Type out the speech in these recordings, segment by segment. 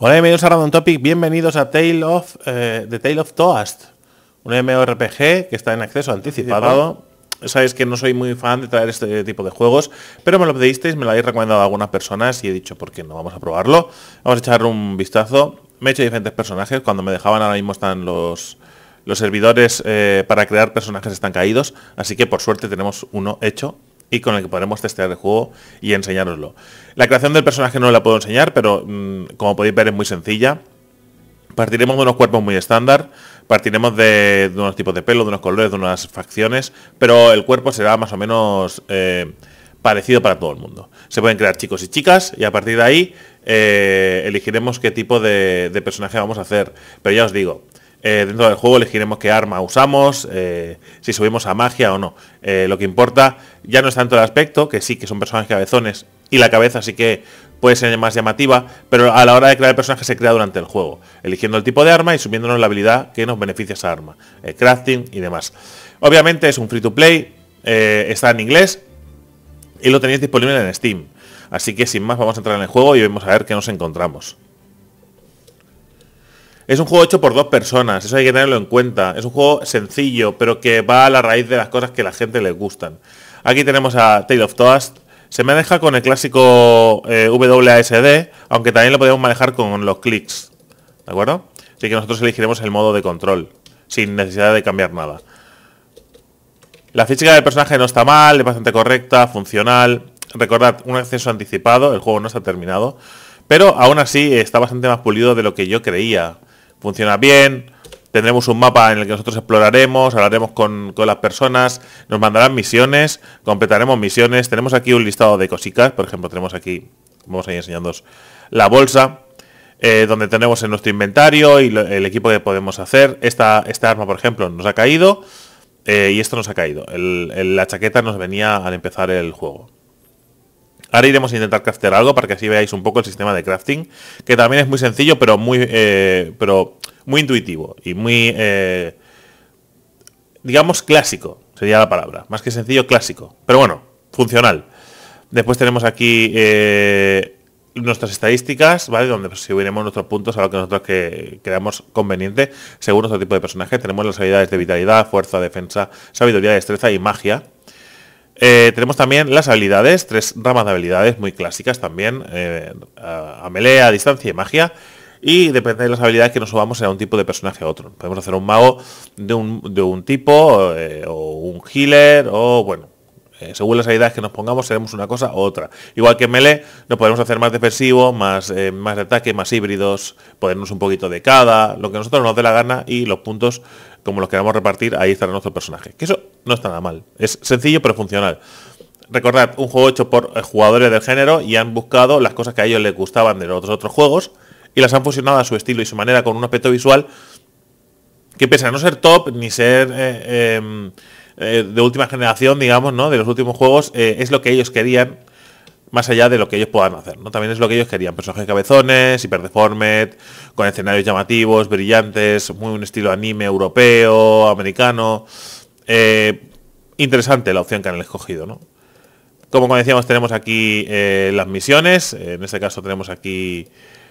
Hola, bienvenidos a Random Topic, bienvenidos a Tale of, The eh, Tale of Toast, un MMORPG que está en acceso anticipado. Sabéis que no soy muy fan de traer este tipo de juegos, pero me lo pedisteis, me lo habéis recomendado a algunas personas y he dicho, ¿por qué no? Vamos a probarlo. Vamos a echar un vistazo. Me he hecho diferentes personajes, cuando me dejaban ahora mismo están los, los servidores eh, para crear personajes están caídos, así que por suerte tenemos uno hecho y con el que podremos testear el juego y enseñaroslo La creación del personaje no la puedo enseñar, pero mm, como podéis ver es muy sencilla. Partiremos de unos cuerpos muy estándar, partiremos de, unos tipos de pelo, de unos colores, de unas facciones, pero el cuerpo será más o menos eh, parecido para todo el mundo. Se pueden crear chicos y chicas y a partir de ahí eh, elegiremos qué tipo de, personaje vamos a hacer. Pero ya os digo, eh, dentro del juego elegiremos qué arma usamos, si subimos a magia o no. lo que importa ya no es tanto el aspecto, que sí que son personajes cabezones, y la cabeza sí que puede ser más llamativa, pero a la hora de crear el personaje se crea durante el juego, eligiendo el tipo de arma y subiéndonos la habilidad que nos beneficia esa arma, el eh, crafting y demás. Obviamente es un free to play, eh, está en inglés y lo tenéis disponible en Steam. Así que sin más vamos a entrar en el juego y vamos a ver qué nos encontramos. Es un juego hecho por dos personas, eso hay que tenerlo en cuenta. Es un juego sencillo, pero que va a la raíz de las cosas que a la gente le gustan. Aquí tenemos a Tale of Toast. Se maneja con el clásico eh, WASD, aunque también lo podemos manejar con los clics. ¿De acuerdo? Así que nosotros elegiremos el modo de control, sin necesidad de cambiar nada. La física del personaje no está mal, es bastante correcta, funcional. Recordad, un acceso anticipado, el juego no está terminado. Pero aún así está bastante más pulido de lo que yo creía. Funciona bien, tendremos un mapa en el que nosotros exploraremos, hablaremos con, las personas, nos mandarán misiones, completaremos misiones. Tenemos aquí un listado de cositas, por ejemplo, tenemos aquí, vamos a ir enseñándoos, la bolsa, eh, donde tenemos en nuestro inventario y el equipo que podemos hacer. Esta, esta arma, por ejemplo, nos ha caído eh, y esto nos ha caído. la chaqueta nos venía al empezar el juego. Ahora iremos a intentar craftear algo para que así veáis un poco el sistema de crafting, que también es muy sencillo, pero muy, eh, pero muy intuitivo y muy, eh, digamos, clásico, sería la palabra. Más que sencillo, clásico. Pero bueno, funcional. Después tenemos aquí eh, nuestras estadísticas, ¿vale? Donde subiremos nuestros puntos a lo que nosotros que creamos conveniente según nuestro tipo de personaje. Tenemos las habilidades de vitalidad, fuerza, defensa, sabiduría, destreza y magia. Eh, tenemos también las habilidades, tres ramas de habilidades muy clásicas también, eh, a, a distancia y magia y depende de las habilidades que nos subamos será un tipo de personaje a otro. Podemos hacer un mago de un, tipo eh, o un healer o bueno, eh, según las habilidades que nos pongamos seremos una cosa u otra. Igual que en melee, nos podemos hacer más defensivo, más, eh, más de ataque, más híbridos, ponernos un poquito de cada, lo que nosotros nos dé la gana y los puntos como los queramos repartir, ahí estará nuestro personaje. Que eso no está nada mal. Es sencillo pero funcional. Recordad, un juego hecho por jugadores del género y han buscado las cosas que a ellos les gustaban de los otros juegos y las han fusionado a su estilo y su manera con un aspecto visual que pese a no ser top ni ser eh, eh, eh, de última generación, digamos, ¿no? De los últimos juegos, es lo que ellos querían, más allá de lo que ellos puedan hacer, ¿no? También es lo que ellos querían, personajes cabezones, hiperdeformed, con escenarios llamativos, brillantes, muy un estilo anime europeo, americano. interesante la opción que han escogido, ¿no? Como decíamos, tenemos aquí las misiones, en este caso tenemos aquí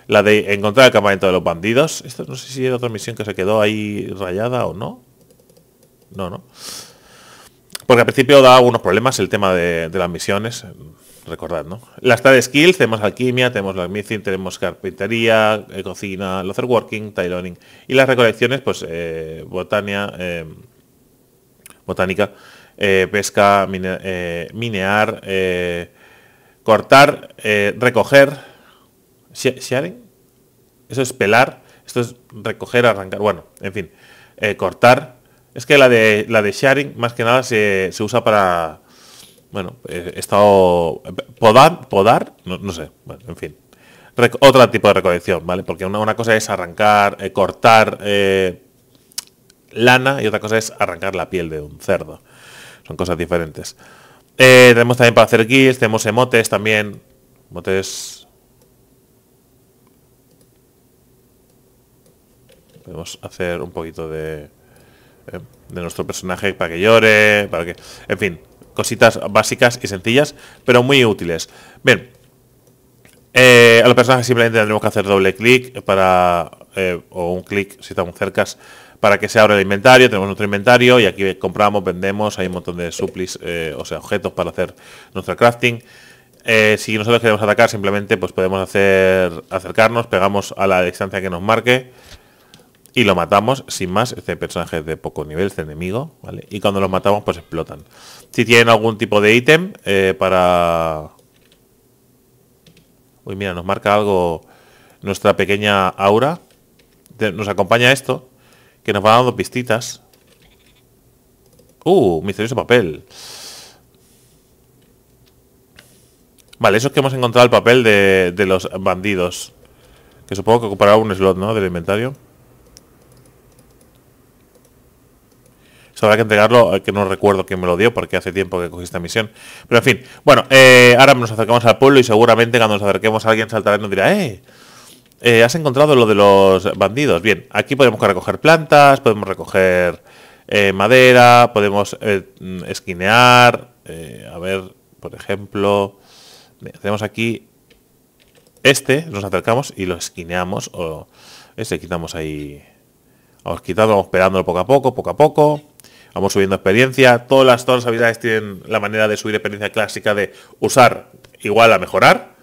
la de encontrar el campamento de los bandidos. Esto no sé si era otra misión que se quedó ahí rayada o no. No, no. Porque al principio da algunos problemas el tema de, las misiones. Recordad, ¿no? Las tres skills, tenemos alquimia, tenemos la missing, tenemos carpintería, eh, cocina, lozer working, tailoring. Y las recolecciones, pues eh, eh botánica, eh, pesca, minear, cortar, recoger ¿Sharing? Eso es pelar. Esto es recoger, arrancar. Bueno, en fin. Eh, cortar. Es que la de, la de sharing más que nada se, usa para... Bueno, eh, estado... Podar, podar, no, sé. Bueno, en fin. otro tipo de recolección, ¿vale? Porque una, cosa es arrancar, eh, cortar lana y otra cosa es arrancar la piel de un cerdo. Son cosas diferentes. tenemos también para hacer guis. tenemos emotes también. Emotes... Podemos hacer un poquito de, eh, de nuestro personaje para que llore, para que... En fin, cositas básicas y sencillas, pero muy útiles. Bien, eh, a los personajes simplemente tendremos que hacer doble clic para eh, o un clic si estamos cercas, para que se abra el inventario. Tenemos nuestro inventario y aquí compramos, vendemos, hay un montón de suplis, o sea, objetos para hacer nuestro crafting. si nosotros queremos atacar, simplemente pues podemos hacer acercarnos, pegamos a la distancia que nos marque y lo matamos sin más. Este personaje es de poco nivel, este enemigo, ¿vale? Y cuando los matamos, pues explotan. Si tienen algún tipo de ítem eh, para... Uy, mira, nos marca algo nuestra pequeña aura. Nos acompaña esto, que nos va dando pistitas. Uh, misterioso papel. Vale, eso es que hemos encontrado el papel de, de los bandidos. Que supongo que ocupará un slot, ¿no? Del inventario. habrá que entregarlo, eh, que no recuerdo quién me lo dio porque hace tiempo que cogí esta misión. Pero en fin, bueno, eh, ahora nos acercamos al pueblo y seguramente cuando nos acerquemos a alguien saltará y nos dirá, eh, ¡eh! has encontrado lo de los bandidos. Bien, aquí podemos recoger plantas, podemos recoger madera, podemos mm, esquinear. a ver, por ejemplo, Hacemos aquí este, nos acercamos y lo esquineamos. O este quitamos ahí, vamos quitando, vamos pegándolo poco a poco, poco a poco vamos subiendo experiencia. Todas las, todas habilidades tienen la manera de subir experiencia clásica de usar igual a mejorar.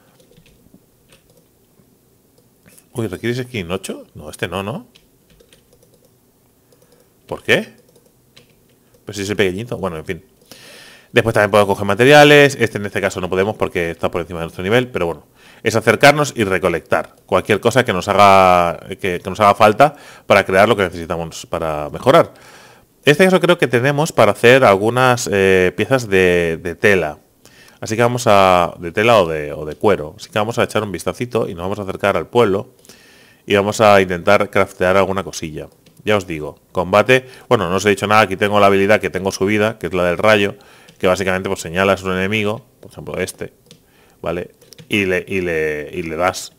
Uy, ¿requieres skin 8? No, este no, ¿no? ¿Por qué? Pues si el pequeñito. Bueno, en fin. Después también podemos coger materiales. Este en este caso no podemos porque está por encima de nuestro nivel, pero bueno. Es acercarnos y recolectar cualquier cosa que nos haga, que nos haga falta para crear lo que necesitamos para mejorar. Este caso creo que tenemos para hacer algunas eh, piezas de, tela. Así que vamos a... de tela o de, cuero. Así que vamos a echar un vistacito y nos vamos a acercar al pueblo. Y vamos a intentar craftear alguna cosilla. Ya os digo, combate... Bueno, no os he dicho nada, aquí tengo la habilidad que tengo subida, que es la del rayo. Que básicamente pues señalas un enemigo, por ejemplo este, ¿vale? Y le, y le, y le das.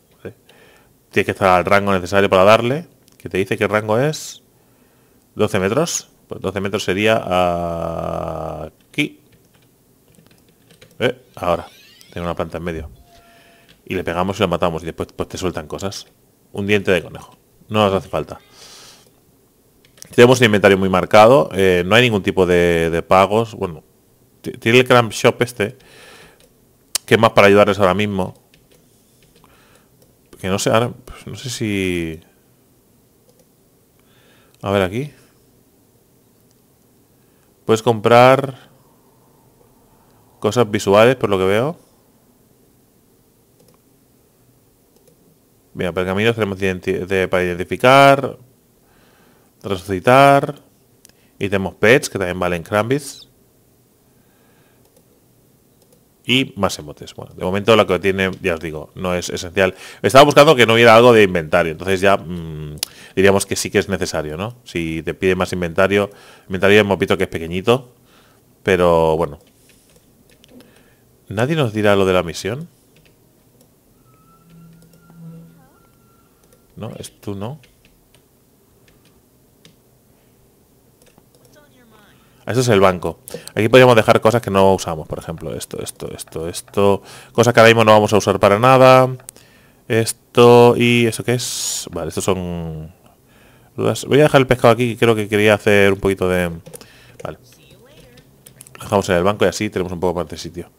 Tienes que estar al rango necesario para darle. Que te dice que rango es... 12 metros. 12 pues metros sería aquí. Eh, ahora. Tengo una planta en medio. Y le pegamos y lo matamos. Y después pues, te sueltan cosas. Un diente de conejo. No nos hace falta. Tenemos un inventario muy marcado. Eh, no hay ningún tipo de, pagos. Bueno, tiene el Cramp Shop este. Que es más para ayudarles ahora mismo. Que no sé, ahora, pues, no sé si... A ver aquí. Puedes comprar cosas visuales, por lo que veo. Bien, pergaminos tenemos para identificar, resucitar. Y tenemos pets, que también valen crambis. Y más emotes. Bueno, de momento la que tiene, ya os digo, no es esencial. Estaba buscando que no hubiera algo de inventario. Entonces ya mm, diríamos que sí que es necesario, ¿no? Si te pide más inventario, inventario hemos visto que es pequeñito, pero bueno. ¿Nadie nos dirá lo de la misión? No, es tú no. Eso es el banco. Aquí podríamos dejar cosas que no usamos, por ejemplo, esto, esto, esto, esto. Cosas que ahora mismo no vamos a usar para nada. Esto y eso que es. Vale, estos son Voy a dejar el pescado aquí, creo que quería hacer un poquito de... Vale. dejamos en el banco y así tenemos un poco más de sitio.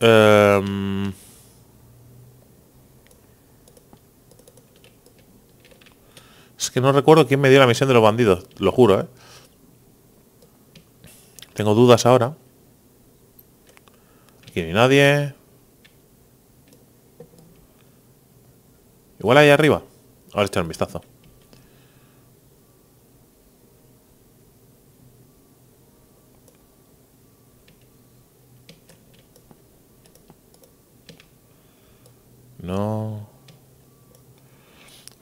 Em, es que no recuerdo quién me dio la misión de los bandidos, lo juro, ¿eh? Tengo dudas ahora. Aquí no hay nadie. Igual ahí arriba. Ahora echar un vistazo. No.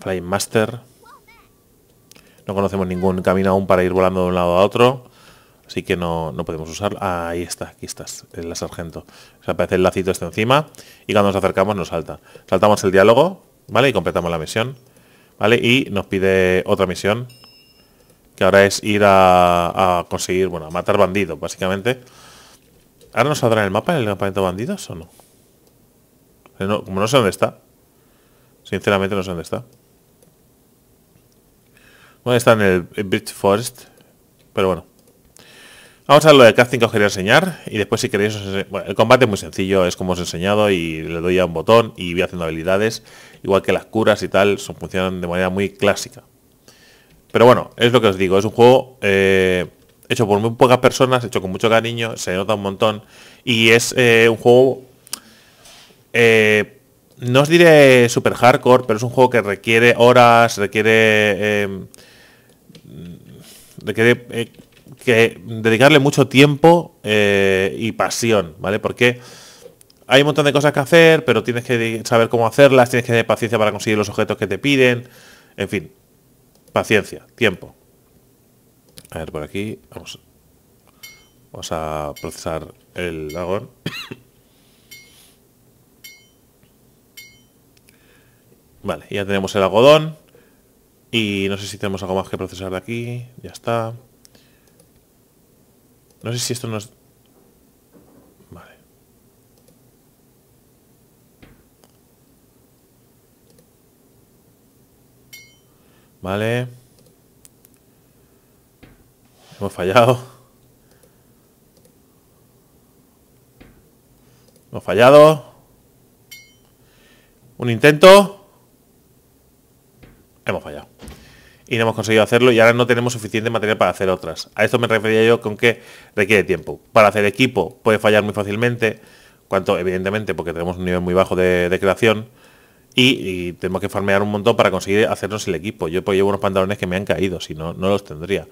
Flying Master. No conocemos ningún camino aún para ir volando de un lado a otro. Así que no, no podemos usarlo. ahí está, aquí estás, el sargento. Se aparece el lacito este encima. Y cuando nos acercamos nos salta. Saltamos el diálogo, ¿vale? Y completamos la misión. ¿Vale? Y nos pide otra misión. Que ahora es ir a, conseguir, bueno, a matar bandidos, básicamente. ¿Ahora nos saldrá el mapa el campamento de bandidos o no? como no sé dónde está. Sinceramente no sé dónde está. Bueno, está en el Bridge Forest. Pero bueno. Vamos a ver lo de casting que os quería enseñar. Y después si queréis... Os el combate es muy sencillo. Es como os he enseñado. Y le doy a un botón. Y voy haciendo habilidades. Igual que las curas y tal. Son, funcionan de manera muy clásica. Pero bueno, es lo que os digo. Es un juego... Eh, hecho por muy pocas personas, hecho con mucho cariño, se nota un montón. Y es eh, un juego eh, no os diré super hardcore, pero es un juego que requiere horas, requiere... Em, eh, que dedicarle mucho tiempo eh, y pasión, ¿vale? Porque hay un montón de cosas que hacer, pero tienes que saber cómo hacerlas, tienes que tener paciencia para conseguir los objetos que te piden, en fin, paciencia, tiempo. A ver, por aquí, vamos, vamos a procesar el lagón Vale, ya tenemos el algodón. Y no sé si tenemos algo más que procesar de aquí. Ya está. No sé si esto nos... Vale. Vale. Hemos fallado. Hemos fallado. Un intento hemos fallado. Y no hemos conseguido hacerlo y ahora no tenemos suficiente material para hacer otras. A esto me refería yo con que requiere tiempo. Para hacer equipo puede fallar muy fácilmente, cuanto evidentemente porque tenemos un nivel muy bajo de, creación y, tenemos que farmear un montón para conseguir hacernos el equipo. Yo pues, llevo unos pantalones que me han caído, si no, no los tendría.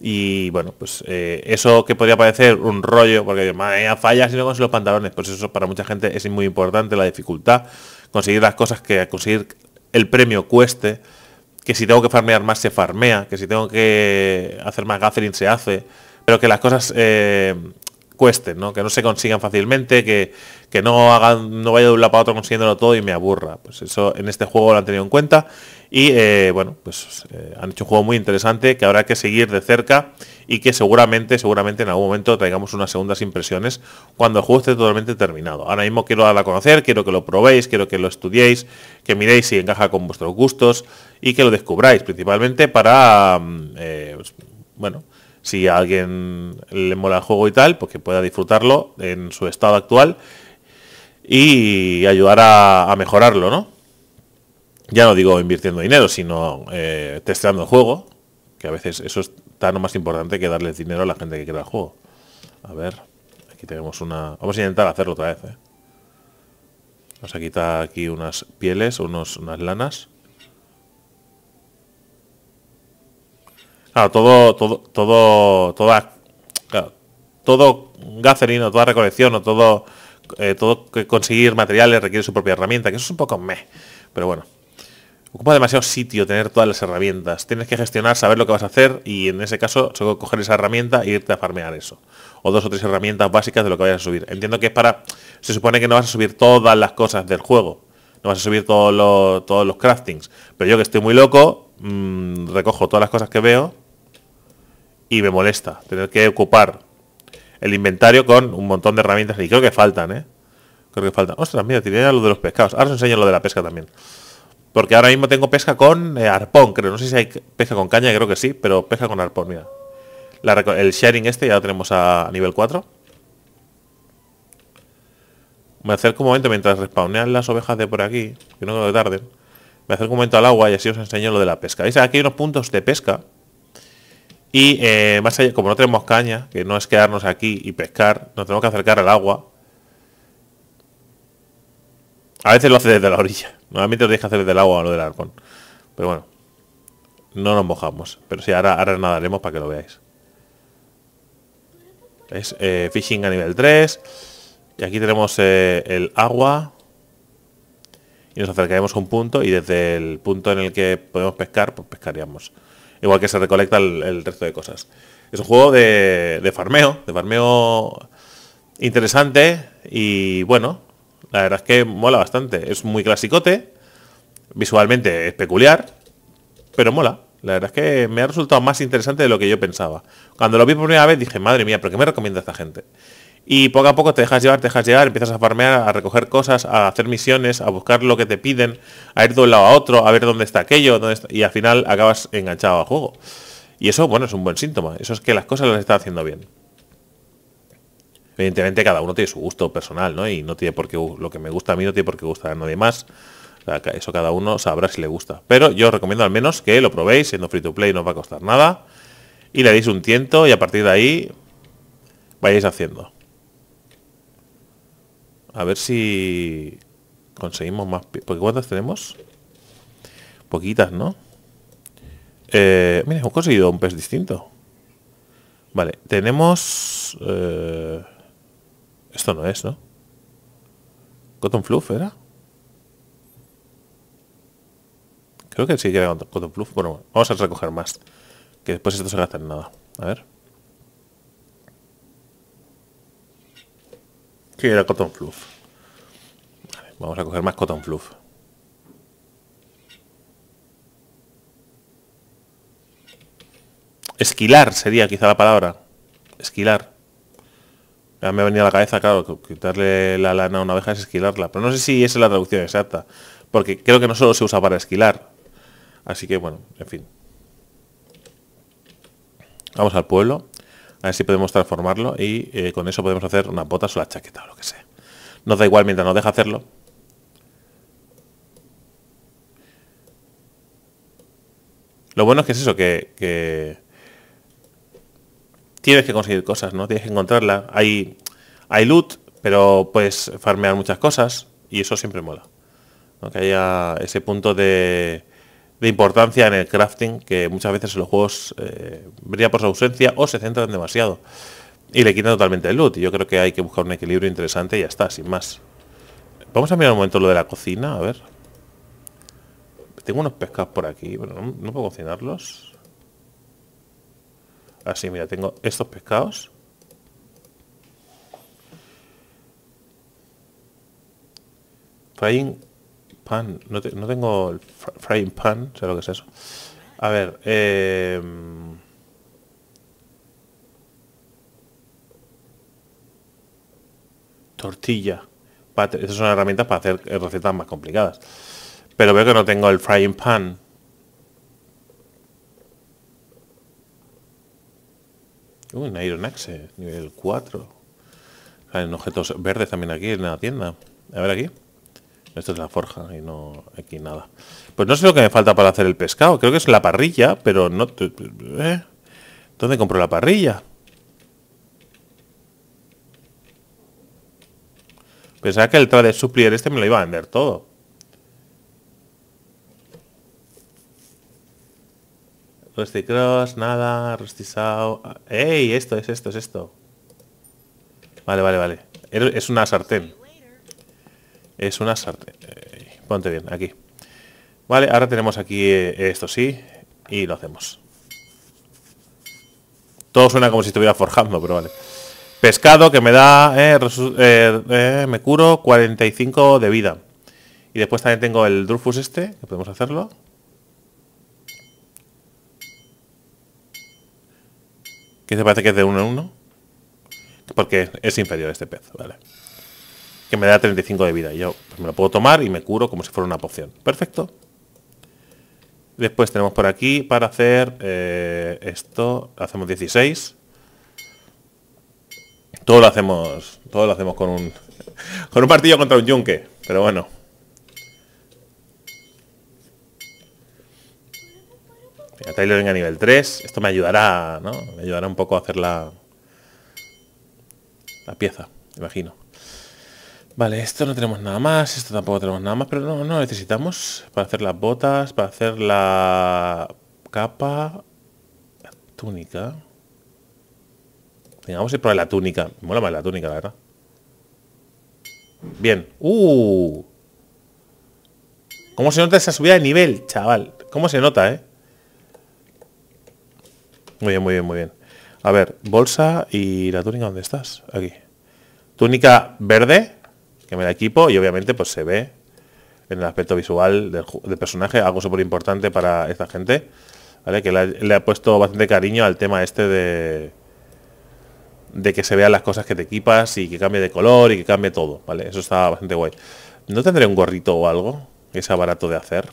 Y bueno, pues eh, eso que podría parecer un rollo, porque madre mía, falla si no consigo los pantalones, pues eso para mucha gente es muy importante, la dificultad, conseguir las cosas que conseguir el premio cueste, que si tengo que farmear más se farmea, que si tengo que hacer más gathering se hace, pero que las cosas eh, cuesten, que no se consigan fácilmente, que, no hagan, no vaya de un lado para otro consiguiéndolo todo y me aburra. Pues eso en este juego lo han tenido en cuenta y eh, bueno, pues eh, han hecho un juego muy interesante que habrá que seguir de cerca y que seguramente, seguramente en algún momento traigamos unas segundas impresiones cuando el juego esté totalmente terminado. Ahora mismo quiero darla a conocer, quiero que lo probéis, quiero que lo estudiéis, que miréis si encaja con vuestros gustos y que lo descubráis, principalmente para, mm, eh, pues, bueno, si a alguien le mola el juego y tal, pues que pueda disfrutarlo en su estado actual y ayudar a, mejorarlo, ¿no? Ya no digo invirtiendo dinero, sino eh, testeando el juego, que a veces eso es tan o más importante que darle dinero a la gente que crea el juego. A ver, aquí tenemos una... Vamos a intentar hacerlo otra vez, ¿eh? Vamos a quitar aquí unas pieles, unos, unas lanas. todo, todo, todo, toda, todo gathering o toda recolección o todo, eh, todo conseguir materiales requiere su propia herramienta, que eso es un poco meh, pero bueno. Ocupa demasiado sitio tener todas las herramientas. Tienes que gestionar, saber lo que vas a hacer y en ese caso solo coger esa herramienta e irte a farmear eso. O dos o tres herramientas básicas de lo que vayas a subir. Entiendo que es para... Se supone que no vas a subir todas las cosas del juego. No vas a subir todos los, todos los craftings. Pero yo que estoy muy loco, mm, recojo todas las cosas que veo y me molesta tener que ocupar el inventario con un montón de herramientas y creo que faltan, ¿eh? Creo que faltan. Ostras, mira, tiré lo de los pescados. Ahora os enseño lo de la pesca también. Porque ahora mismo tengo pesca con eh, arpón, creo. No sé si hay pesca con caña, creo que sí, pero pesca con arpón, mira. el sharing este ya lo tenemos a nivel 4. Me acerco un momento mientras respawnean las ovejas de por aquí, que no lo que tarden. Me acerco un momento al agua y así os enseño lo de la pesca. ¿Veis? Aquí hay unos puntos de pesca y eh, más allá, como no tenemos caña, que no es quedarnos aquí y pescar, nos tenemos que acercar al agua. A veces lo hace desde la orilla. Normalmente lo tienes que hacer desde el agua o lo del arcón. Pero bueno. No nos mojamos. Pero sí, ahora, ahora nadaremos para que lo veáis. Es eh, fishing a nivel 3. Y aquí tenemos eh, el agua. Y nos acercaremos a un punto. Y desde el punto en el que podemos pescar, pues pescaríamos igual que se recolecta el, resto de cosas. Es un juego de, de farmeo, de farmeo interesante y bueno, la verdad es que mola bastante. Es muy clasicote, visualmente es peculiar, pero mola. La verdad es que me ha resultado más interesante de lo que yo pensaba. Cuando lo vi por primera vez dije, madre mía, ¿pero qué me recomienda esta gente? Y poco a poco te dejas llevar, te dejas llevar, empiezas a farmear, a recoger cosas, a hacer misiones, a buscar lo que te piden, a ir de un lado a otro, a ver dónde está aquello, y al final acabas enganchado al juego. Y eso, bueno, es un buen síntoma. Eso es que las cosas las está haciendo bien. Evidentemente cada uno tiene su gusto personal, ¿no? Y no tiene por qué lo que me gusta a mí no tiene por qué gustar a nadie más. eso cada uno sabrá si le gusta. Pero yo os recomiendo al menos que lo probéis, siendo free to play no va a costar nada. Y le deis un tiento y a partir de ahí vayáis haciendo. A ver si conseguimos más... Porque ¿cuántas tenemos? Poquitas, ¿no? Eh, mira, hemos conseguido un pez distinto. Vale, tenemos... Eh, esto no es, ¿no? Cotton Fluff, ¿era? Creo que sí que era Cotton Fluff. Bueno, vamos a recoger más. Que después esto se gasta en nada. A ver. que era Cotton Fluff. vamos a coger más Cotton Fluff. Esquilar sería quizá la palabra. Esquilar. Ya me ha venido a la cabeza, claro, que quitarle la lana a una abeja es esquilarla. Pero no sé si esa es la traducción exacta. Porque creo que no solo se usa para esquilar. Así que bueno, en fin. Vamos al pueblo. A ver si podemos transformarlo y eh, con eso podemos hacer unas botas o la chaqueta o lo que sea. Nos da igual mientras nos deja hacerlo. Lo bueno es que es eso, que, tienes que conseguir cosas, ¿no? Tienes que encontrarla. Hay, hay loot, pero puedes farmear muchas cosas y eso siempre mola. Que haya ese punto de de importancia en el crafting que muchas veces en los juegos eh, brilla por su ausencia o se centran demasiado y le quitan totalmente el loot. Y yo creo que hay que buscar un equilibrio interesante y ya está, sin más. Vamos a mirar un momento lo de la cocina, a ver. Tengo unos pescados por aquí, pero no, puedo cocinarlos. Así, ah, mira, tengo estos pescados. Frying pan. No, tengo el frying pan, sé lo que es eso. A ver, eh... tortilla. es una herramienta para hacer recetas más complicadas. Pero veo que no tengo el frying pan. Uy, un Iron Axe, nivel 4. Hay objetos verdes también aquí en la tienda. A ver aquí. Esto es la forja y no aquí nada. Pues no sé lo que me falta para hacer el pescado. Creo que es la parrilla, pero no... Eh, ¿Dónde compro la parrilla? Pensaba que el trade supplier este me lo iba a vender todo. Rusty Cross, nada, Rusty ah, ¡Ey! Esto es esto, es esto. Vale, vale, vale. Es una sartén es una sartén. Eh, ponte bien, aquí. Vale, ahora tenemos aquí eh, esto sí y lo hacemos. Todo suena como si estuviera forjando, pero vale. Pescado que me da, eh, me curo 45 de vida. Y después también tengo el Drufus este, que podemos hacerlo. Que se parece que es de uno a uno. Porque es inferior este pez, vale me da 35 de vida. yo pues, me lo puedo tomar y me curo como si fuera una poción. Perfecto. Después tenemos por aquí para hacer eh, esto. Hacemos 16. Todo lo hacemos. Todo lo hacemos con un. Con un partido contra un yunque. Pero bueno. A Tyler venga a nivel 3. Esto me ayudará, ¿no? Me ayudará un poco a hacer la. La pieza, imagino. Vale, esto no tenemos nada más, esto tampoco tenemos nada más, pero no, no necesitamos para hacer las botas, para hacer la capa, la túnica. Venga, vamos a ir la túnica. Me mola más la túnica, la verdad. Bien. ¡Uh! ¿Cómo se nota esa subida de nivel, chaval? ¿Cómo se nota, eh? Muy bien, muy bien, muy bien. A ver, bolsa y la túnica, ¿dónde estás? Aquí. Túnica verde que me la equipo y obviamente pues se ve en el aspecto visual del, personaje, algo súper importante para esta gente, ¿vale? Que le, ha puesto bastante cariño al tema este de de que se vean las cosas que te equipas y que cambie de color y que cambie todo, ¿vale? Eso está bastante guay. ¿No tendré un gorrito o algo que sea barato de hacer?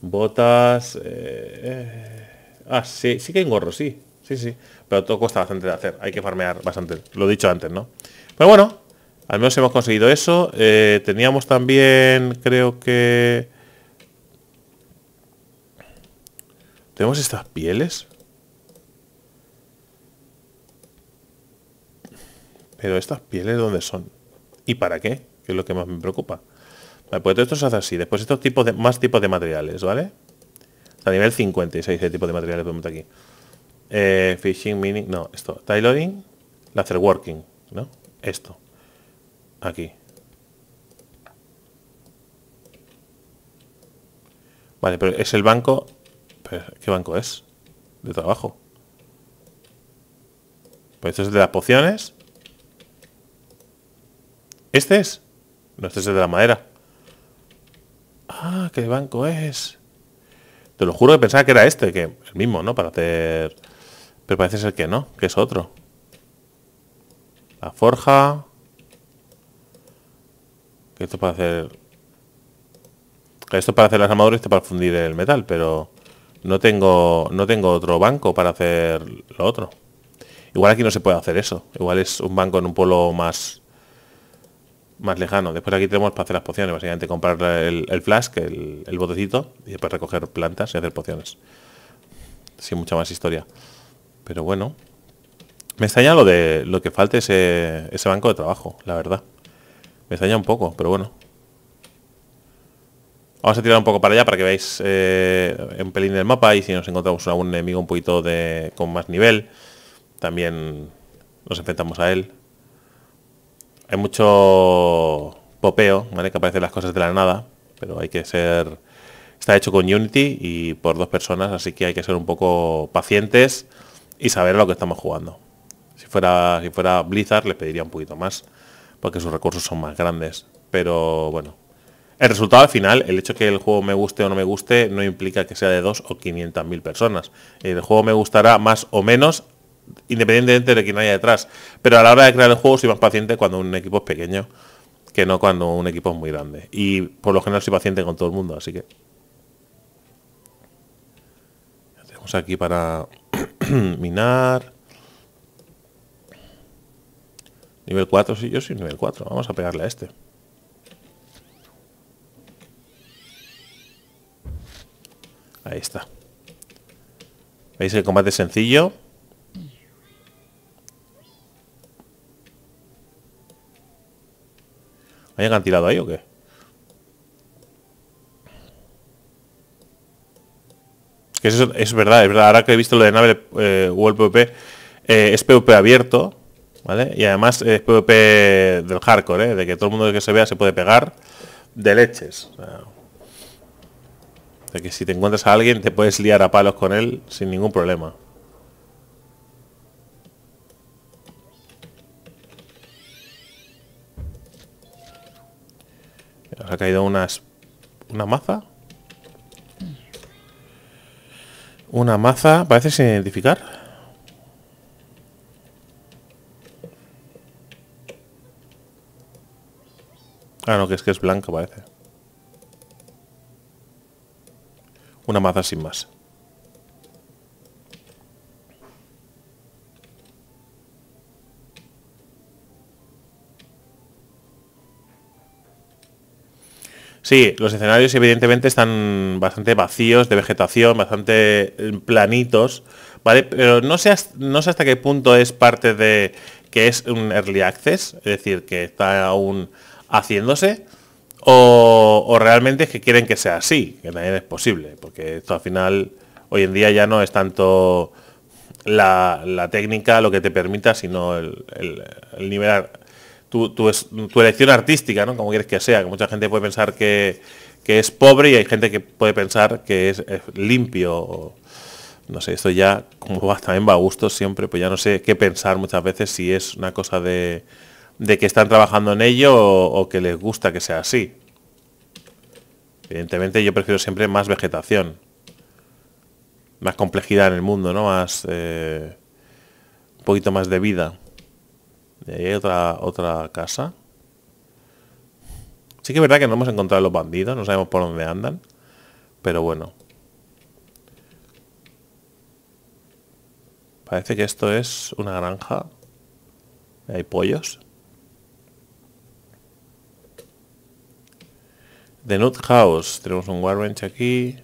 Botas... Eh, eh, ah, sí, sí que hay un gorro, sí. Sí, sí. Pero todo cuesta bastante de hacer. Hay que farmear bastante. Lo he dicho antes, ¿no? Pero bueno, al menos hemos conseguido eso. Eh, teníamos también, creo que... ¿Tenemos estas pieles? Pero estas pieles, ¿dónde son? ¿Y para qué? Que es lo que más me preocupa. Vale, pues esto se hace así. Después estos tipos de, más tipos de materiales, ¿vale? A nivel 56 de tipo de materiales podemos aquí. Eh, fishing, mini no, esto. Tailoring, laser working, ¿no? esto. Aquí. Vale, pero es el banco... ¿Qué banco es? De trabajo. Pues este es de las pociones. ¿Este es? No, este es de la madera. Ah, ¿qué banco es? Te lo juro que pensaba que era este, que el mismo, ¿no? Para hacer... Pero parece ser que no, que es otro. La forja. Que esto para hacer... Esto para hacer las armaduras, esto para fundir el metal, pero no tengo, no tengo otro banco para hacer lo otro. Igual aquí no se puede hacer eso. Igual es un banco en un pueblo más más lejano. Después aquí tenemos para hacer las pociones, básicamente comprar el, flask, el, el, botecito, y después recoger plantas y hacer pociones. Sin mucha más historia. Pero bueno, me extraña lo de lo que falte ese, banco de trabajo, la verdad. Me extraña un poco, pero bueno. Vamos a tirar un poco para allá para que veáis un eh, pelín del mapa y si nos encontramos a un enemigo un poquito con más nivel, también nos enfrentamos a él. Hay mucho popeo, ¿vale? Que aparecen las cosas de la nada, pero hay que ser... Está hecho con Unity y por dos personas, así que hay que ser un poco pacientes y saber lo que estamos jugando. Si fuera, si fuera Blizzard le pediría un poquito más, porque sus recursos son más grandes. Pero bueno, el resultado al final, el hecho que el juego me guste o no me guste, no implica que sea de 2 o 500.000 personas. El juego me gustará más o menos, independientemente de quién haya detrás. Pero a la hora de crear el juego soy más paciente cuando un equipo es pequeño que no cuando un equipo es muy grande. Y por lo general soy paciente con todo el mundo, así que... tenemos aquí para minar. Nivel 4, sí, yo soy nivel 4. Vamos a pegarle a este. Ahí está. ¿Veis el combate sencillo? ¿Hay tirado ahí o qué? Que eso es verdad, es verdad. Ahora que he visto lo de nave eh, World PvP, eh, es PvP abierto. Y además es PvP del hardcore, ¿eh? de que todo el mundo que se vea se puede pegar de leches. de que si te encuentras a alguien te puedes liar a palos con él sin ningún problema. Nos ha caído unas... ¿Una maza? Una maza, parece sin identificar. Ah, no, que es que es blanco parece. Una maza sin más. Sí, los escenarios evidentemente están bastante vacíos de vegetación, bastante eh, planitos, ¿vale? Pero no sé, no sé hasta qué punto es parte de que es un early access, es decir, que está aún haciéndose o, realmente es que quieren que sea así, que también es posible, porque esto al final hoy en día ya no es tanto la, técnica lo que te permita, sino el, el, tu, elección artística, ¿no? Como quieres que sea, que mucha gente puede pensar que, es pobre y hay gente que puede pensar que es, limpio. no sé, esto ya, como va, también va a gusto siempre, pues ya no sé qué pensar muchas veces si es una cosa de, de que están trabajando en ello o, que les gusta que sea así. Evidentemente yo prefiero siempre más vegetación. Más complejidad en el mundo, ¿no? Más... Eh, un poquito más de vida. Y ahí hay otra, otra casa. Sí que es verdad que no hemos encontrado a los bandidos, no sabemos por dónde andan. Pero bueno. Parece que esto es una granja. Hay pollos. The Nut House. Tenemos un Warbench aquí.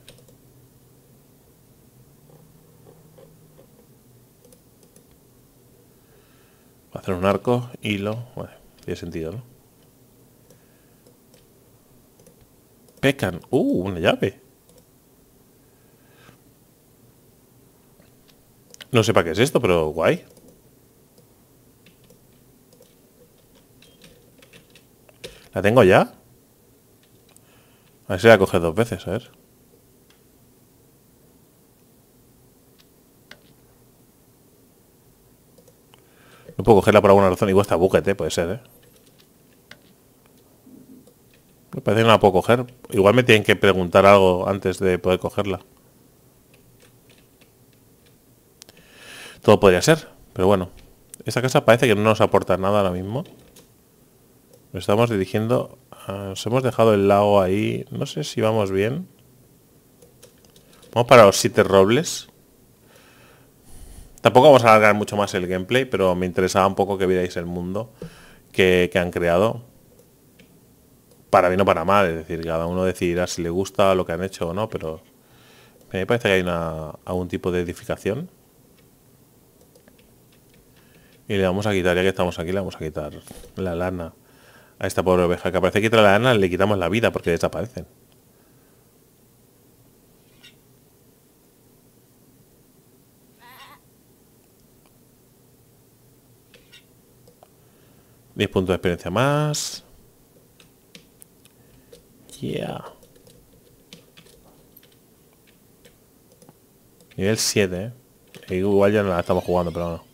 Va a hacer un arco, hilo. Bueno, tiene sentido, ¿no? Pecan. Uh, una llave. No sé para qué es esto, pero guay. ¿La tengo ya? A ver si a dos veces, a ver. No puedo cogerla por alguna razón. Igual está buquete, eh, puede ser, ¿eh? Me parece que no la puedo coger. Igual me tienen que preguntar algo antes de poder cogerla. Todo podría ser, pero bueno. Esta casa parece que no nos aporta nada ahora mismo. Nos estamos dirigiendo Ah, nos hemos dejado el lago ahí. No sé si vamos bien. Vamos para los siete robles. Tampoco vamos a alargar mucho más el gameplay, pero me interesaba un poco que vierais el mundo que, han creado. Para bien o para mal, es decir, cada uno decidirá si le gusta lo que han hecho o no, pero me parece que hay una, algún tipo de edificación. Y le vamos a quitar, ya que estamos aquí, le vamos a quitar la lana a esta pobre oveja, que parece que tras la lana le quitamos la vida porque desaparecen. Diez puntos de experiencia más. ya Nivel 7, eh. Igual ya no la estamos jugando, pero no.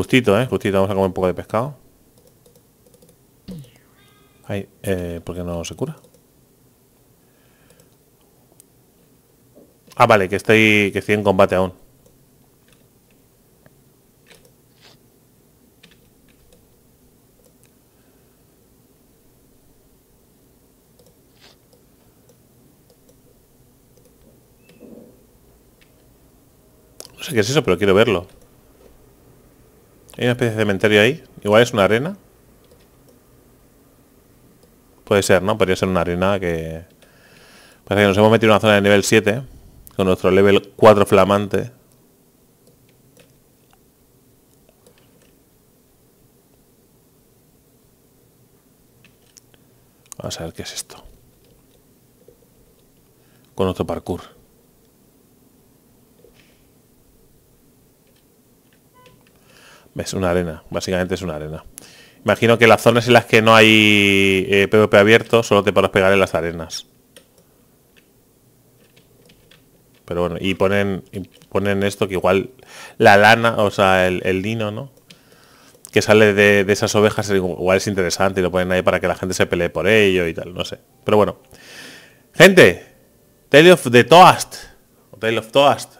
Justito, ¿eh? Justito, vamos a comer un poco de pescado. Ay, eh, ¿por qué no se cura? Ah, vale, que estoy, que estoy en combate aún. No sé qué es eso, pero quiero verlo. Hay una especie de cementerio ahí. Igual es una arena. Puede ser, ¿no? Podría ser una arena que... Parece que nos hemos metido en una zona de nivel 7. Con nuestro level 4 flamante. Vamos a ver qué es esto. Con nuestro parkour. Es una arena, básicamente es una arena. Imagino que las zonas en las que no hay PvP eh, abierto solo te podrás pegar en las arenas. Pero bueno, y ponen, ponen esto que igual la lana, o sea, el, lino, ¿no? Que sale de, de, esas ovejas igual es interesante y lo ponen ahí para que la gente se pelee por ello y tal, no sé. Pero bueno. Gente, Tale of the Toast. O Tale of Toast.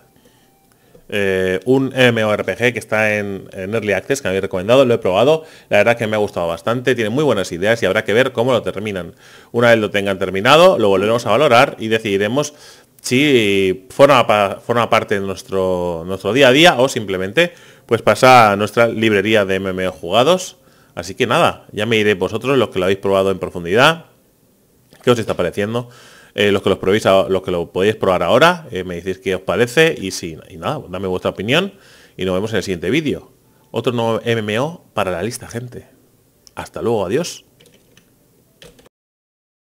Eh, un MMORPG que está en, Early Access, que me habéis recomendado, lo he probado, la verdad que me ha gustado bastante, tiene muy buenas ideas y habrá que ver cómo lo terminan. Una vez lo tengan terminado, lo volveremos a valorar y decidiremos si forma, forma parte de nuestro, nuestro día a día o simplemente pues pasa a nuestra librería de MMO jugados. Así que nada, ya me iré vosotros los que lo habéis probado en profundidad. ¿Qué os está pareciendo? Eh, los que los que lo podéis probar ahora, eh, me decís qué os parece y si y nada, pues dame vuestra opinión y nos vemos en el siguiente vídeo. Otro nuevo MMO para la lista, gente. Hasta luego, adiós.